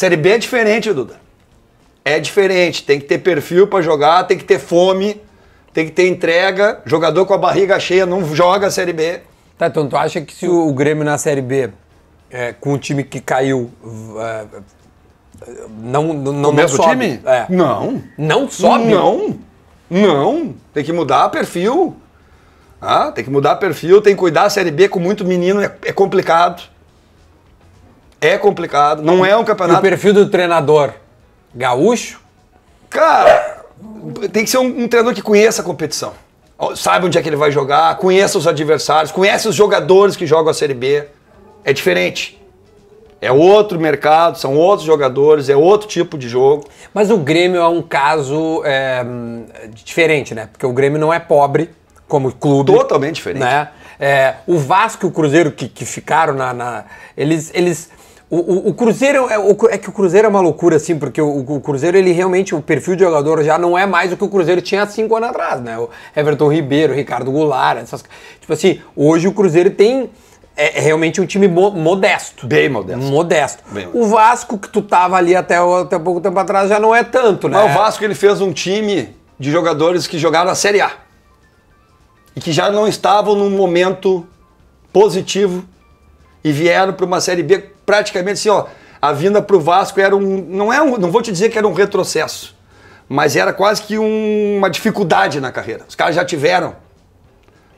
Série B é diferente, Duda. É diferente. Tem que ter perfil para jogar, tem que ter fome, tem que ter entrega. Jogador com a barriga cheia não joga a Série B. Tá, então tu acha que se o Grêmio na Série B, é, com o time que caiu, é, não, não, não, não sobe? time? É. Não. Não sobe? Não. Não. Tem que mudar perfil. Ah, tem que mudar perfil, tem que cuidar. A Série B com muito menino é, é complicado. É complicado, não é um campeonato. E o perfil do treinador gaúcho? Cara, tem que ser um, um treinador que conheça a competição. sabe onde é que ele vai jogar, conheça os adversários, conhece os jogadores que jogam a Série B. É diferente. É outro mercado, são outros jogadores, é outro tipo de jogo. Mas o Grêmio é um caso é, diferente, né? Porque o Grêmio não é pobre como clube. Totalmente diferente. Né? É, o Vasco e o Cruzeiro que, que ficaram na, na. eles, eles o, o, o, Cruzeiro é, o, é, que o Cruzeiro é uma loucura, assim, porque o, o, Cruzeiro, ele realmente, o perfil de jogador já não é mais o que o Cruzeiro tinha há cinco anos atrás, né? O Everton Ribeiro, Ricardo Goulart, essas. Tipo assim, hoje o Cruzeiro tem. É, é realmente um time modesto. Bem modesto. Modesto. Bem modesto. O Vasco, que tu tava ali até, até pouco tempo atrás, já não é tanto, né? Mas o Vasco, ele fez um time de jogadores que jogaram a Série A e que já não estavam num momento positivo e vieram para uma Série B praticamente assim, ó, a vinda para o Vasco era um, não é um, não vou te dizer que era um retrocesso, mas era quase que um, uma dificuldade na carreira. Os caras já tiveram.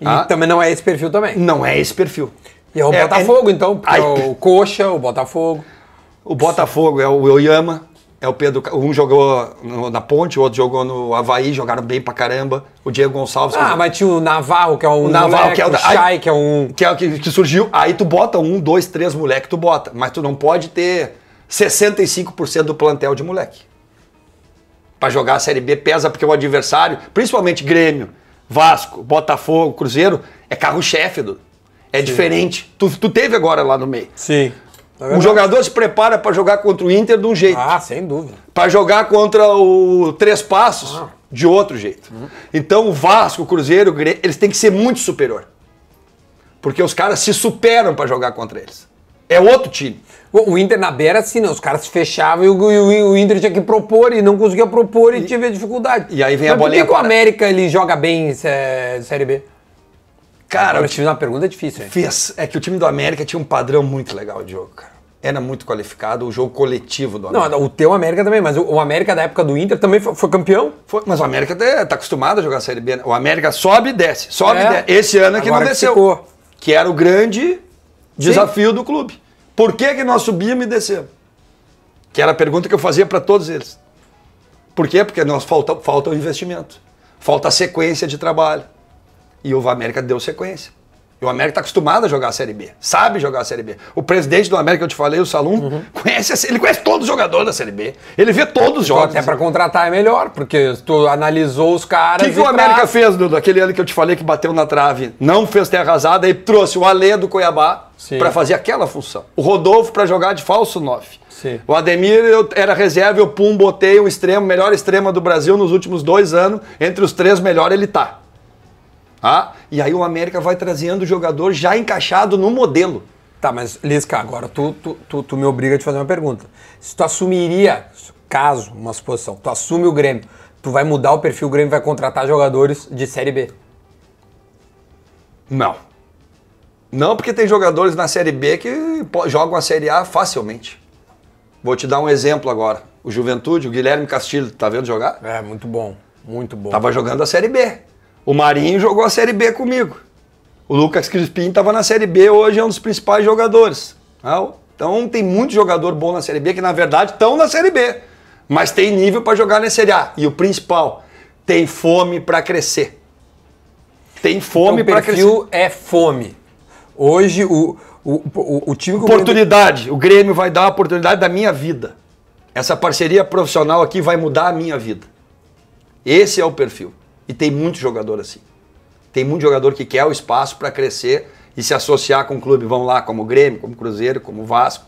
E ah, também não é esse perfil também. Não é esse perfil. E é o é, é Botafogo, então, é, então, é o Coxa, o Botafogo. O Botafogo é o Oyama. É o Pedro, um jogou no, na Ponte, o outro jogou no Havaí, jogaram bem pra caramba. O Diego Gonçalves. Ah, mas tinha o Navarro, que é um. O Navarro, moleque, que é o, o Chay, que é um. Que é o que, que surgiu. Aí tu bota um, dois, três moleque, tu bota. Mas tu não pode ter 65% do plantel de moleque. Pra jogar a Série B pesa porque o adversário, principalmente Grêmio, Vasco, Botafogo, Cruzeiro, é carro-chefe. É Sim. diferente. Tu, tu teve agora lá no meio. Sim o é jogador se prepara para jogar contra o Inter de um jeito. Ah, sem dúvida. Para jogar contra o Três Passos ah. de outro jeito. Uhum. Então o Vasco, o Cruzeiro, eles têm que ser muito superior. Porque os caras se superam para jogar contra eles. É outro time. O Inter na beira, assim, né? Os caras se fechavam e o, o, Inter tinha que propor e não conseguia propor e, e tive dificuldade. E aí vem Mas a bolinha. Por que, que o América ele joga bem em é, Série B? Cara, Agora eu te fiz uma pergunta difícil. Hein? É que o time do América tinha um padrão muito legal de jogo, cara. Era muito qualificado, o jogo coletivo do América. Não, o teu América também, mas o América da época do Inter também foi, foi campeão. Foi, mas o América tá, tá acostumado a jogar a Série B. Né? O América sobe e desce, sobe e é. desce. Esse ano é que Agora não desceu. Que era o grande desafio Sim. do clube. Por que, que nós subíamos e descemos? Que era a pergunta que eu fazia para todos eles. Por quê? Porque nós falta, falta o investimento, falta a sequência de trabalho. E o América deu sequência. E o América está acostumado a jogar a Série B, sabe jogar a Série B. O presidente do América, eu te falei, o Salum, uhum. conhece, ele conhece todos os jogadores da Série B. Ele vê todos os então, jogos. Até para contratar é melhor, porque tu analisou os caras. O que, que o América traz... fez, Dudu? Aquele ano que eu te falei que bateu na trave, não fez terra arrasada e trouxe o Alê do Cuiabá para fazer aquela função. O Rodolfo para jogar de falso 9. Sim. O Ademir eu, era reserva, eu pum, botei o extremo, melhor extrema do Brasil nos últimos dois anos. Entre os três, melhores ele tá. Ah, e aí o América vai trazendo o jogador já encaixado no modelo. Tá, mas Lisca, agora tu, tu, tu, tu me obriga a te fazer uma pergunta. Se tu assumiria, caso, uma suposição, tu assume o Grêmio, tu vai mudar o perfil, o Grêmio vai contratar jogadores de Série B? Não. Não, porque tem jogadores na Série B que jogam a Série A facilmente. Vou te dar um exemplo agora. O Juventude, o Guilherme Castilho, tá vendo jogar? É, muito bom, muito bom. Tava jogando a Série B. O Marinho jogou a Série B comigo. O Lucas Crispim estava na Série B, hoje é um dos principais jogadores. Né? Então tem muito jogador bom na Série B que, na verdade, estão na Série B. Mas tem nível para jogar na Série A. E o principal, tem fome para crescer. Tem fome então, para crescer. O perfil é fome. Hoje, o, o, o, o time... Oportunidade. O Grêmio vai dar a oportunidade da minha vida. Essa parceria profissional aqui vai mudar a minha vida. Esse é o perfil. E tem muito jogador assim. Tem muito jogador que quer o espaço para crescer e se associar com o clube, vão lá, como Grêmio, como Cruzeiro, como Vasco.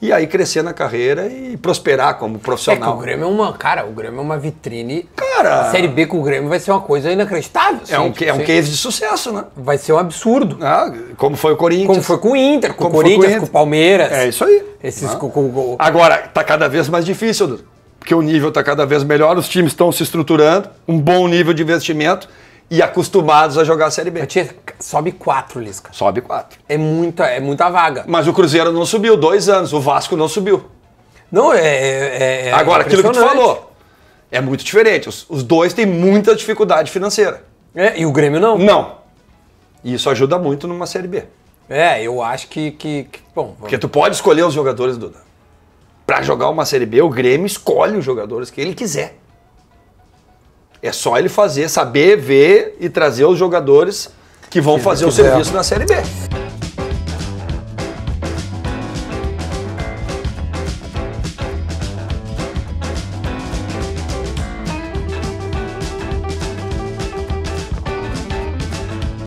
E aí crescer na carreira e prosperar como profissional. É o Grêmio é uma, cara, o Grêmio é uma vitrine. Cara, a Série B com o Grêmio vai ser uma coisa inacreditável. Assim, é um, tipo, é um case de sucesso, né? Vai ser um absurdo. Ah, como foi o Corinthians. Como foi com o Inter, com como o Corinthians, com, o Palmeiras. É isso aí. Esses, ah. com, com, com... Agora, tá cada vez mais difícil, porque o nível está cada vez melhor, os times estão se estruturando, um bom nível de investimento e acostumados a jogar a Série B. Tinha, sobe quatro, Lisca. Sobe quatro. É muita, é muita vaga. Mas o Cruzeiro não subiu dois anos, o Vasco não subiu. Não, é. é, é Agora, é aquilo que tu falou é muito diferente. Os, os dois têm muita dificuldade financeira. É, e o Grêmio não? Não. E isso ajuda muito numa Série B. É, eu acho que. que, que bom, vamos... Porque tu pode escolher os jogadores, Duda. Para jogar uma Série B, o Grêmio escolhe os jogadores que ele quiser. É só ele fazer, saber ver e trazer os jogadores que vão que fazer o quiser. serviço na Série B.